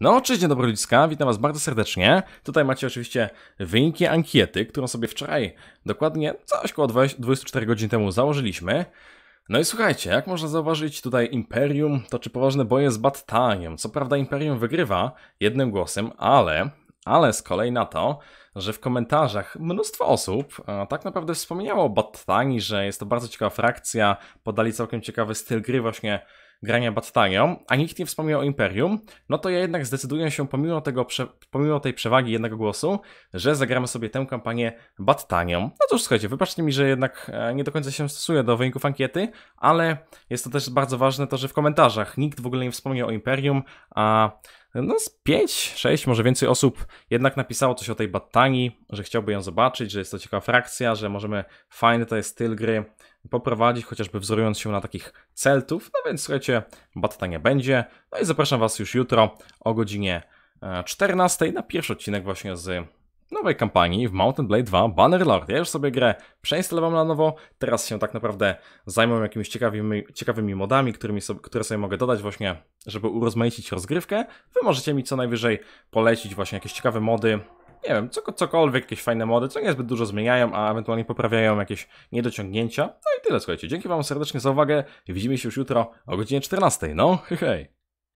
No, cześć, dzień dobry ludziska, witam was bardzo serdecznie. Tutaj macie oczywiście wyniki ankiety, którą sobie wczoraj, dokładnie coś około 20, 24 godzin temu założyliśmy. No i słuchajcie, jak można zauważyć, tutaj Imperium toczy poważne boje z Battaniem. Co prawda Imperium wygrywa jednym głosem, ale, ale z kolei na to, że w komentarzach mnóstwo osób e, tak naprawdę wspomniało o Battani, że jest to bardzo ciekawa frakcja, podali całkiem ciekawy styl gry właśnie grania Battalią, a nikt nie wspomniał o Imperium, no to ja jednak zdecyduję się pomimo, tego, pomimo tej przewagi jednego głosu, że zagramy sobie tę kampanię Battalią. No cóż, słuchajcie, wybaczcie mi, że jednak e, nie do końca się stosuję do wyników ankiety, ale jest to też bardzo ważne to, że w komentarzach nikt w ogóle nie wspomniał o Imperium, a no z 5, 6, może więcej osób jednak napisało coś o tej Battanii, że chciałby ją zobaczyć, że jest to ciekawa frakcja, że możemy, fajny to jest styl gry, poprowadzić, chociażby wzorując się na takich Celtów. No więc słuchajcie, batata nie będzie. No i zapraszam Was już jutro o godzinie 14 e, na pierwszy odcinek właśnie z nowej kampanii w Mountain Blade 2 Bannerlord. Ja już sobie grę przeinstalowałem na nowo, teraz się tak naprawdę zajmę jakimiś ciekawymi, ciekawymi modami, którymi sobie, które sobie mogę dodać właśnie, żeby urozmaicić rozgrywkę. Wy możecie mi co najwyżej polecić właśnie jakieś ciekawe mody, nie wiem, cokolwiek, jakieś fajne mody, co niezbyt dużo zmieniają, a ewentualnie poprawiają jakieś niedociągnięcia. No i tyle, słuchajcie. Dzięki Wam serdecznie za uwagę. Widzimy się już jutro o godzinie 14. No, hej! hej.